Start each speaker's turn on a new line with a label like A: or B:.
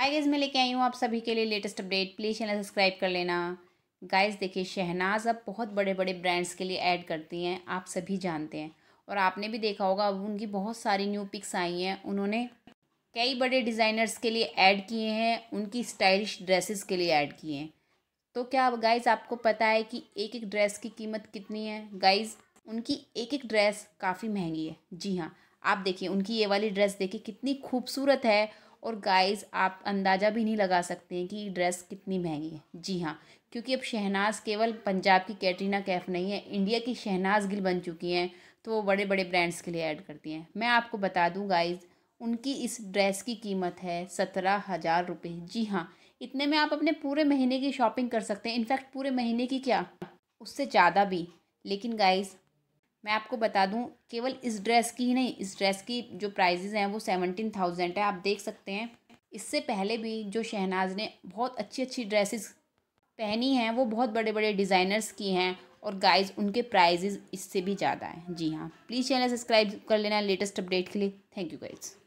A: hi guys मैं लेके आई हूँ आप सभी के लिए latest update please channel subscribe कर लेना गाइज देखिए शहनाज अब बहुत बड़े बड़े ब्रांड्स के लिए ऐड करती हैं आप सभी जानते हैं और आपने भी देखा होगा अब उनकी बहुत सारी न्यू पिक्स आई हैं उन्होंने कई बड़े डिज़ाइनर्स के लिए ऐड किए हैं उनकी स्टाइलिश ड्रेसेस के लिए ऐड किए हैं तो क्या गाइज़ आपको पता है कि एक एक ड्रेस की कीमत कितनी है गाइज़ उनकी एक एक ड्रेस काफ़ी महंगी है जी हाँ आप देखिए उनकी ये वाली ड्रेस देखिए कितनी खूबसूरत है और गाइस आप अंदाज़ा भी नहीं लगा सकते हैं कि ये ड्रेस कितनी महंगी है जी हाँ क्योंकि अब शहनाज केवल पंजाब की कैटरीना कैफ नहीं है इंडिया की शहनाज गिल बन चुकी हैं तो वो बड़े बड़े ब्रांड्स के लिए ऐड करती हैं मैं आपको बता दूँ गाइज़ उनकी इस ड्रेस की कीमत है सत्रह हज़ार रुपये जी हाँ इतने में आप अपने पूरे महीने की शॉपिंग कर सकते हैं इनफैक्ट पूरे महीने की क्या उससे ज़्यादा भी लेकिन गाइज़ मैं आपको बता दूं केवल इस ड्रेस की ही नहीं इस ड्रेस की जो प्राइजेज़ हैं वो सेवनटीन थाउजेंड है आप देख सकते हैं इससे पहले भी जो शहनाज ने बहुत अच्छी अच्छी ड्रेसेस पहनी हैं वो बहुत बड़े बड़े डिज़ाइनर्स की हैं और गाइज उनके प्राइजेज इससे भी ज़्यादा हैं जी हाँ प्लीज़ चैनल सब्सक्राइब कर लेना लेटेस्ट अपडेट के लिए थैंक यू गाइज़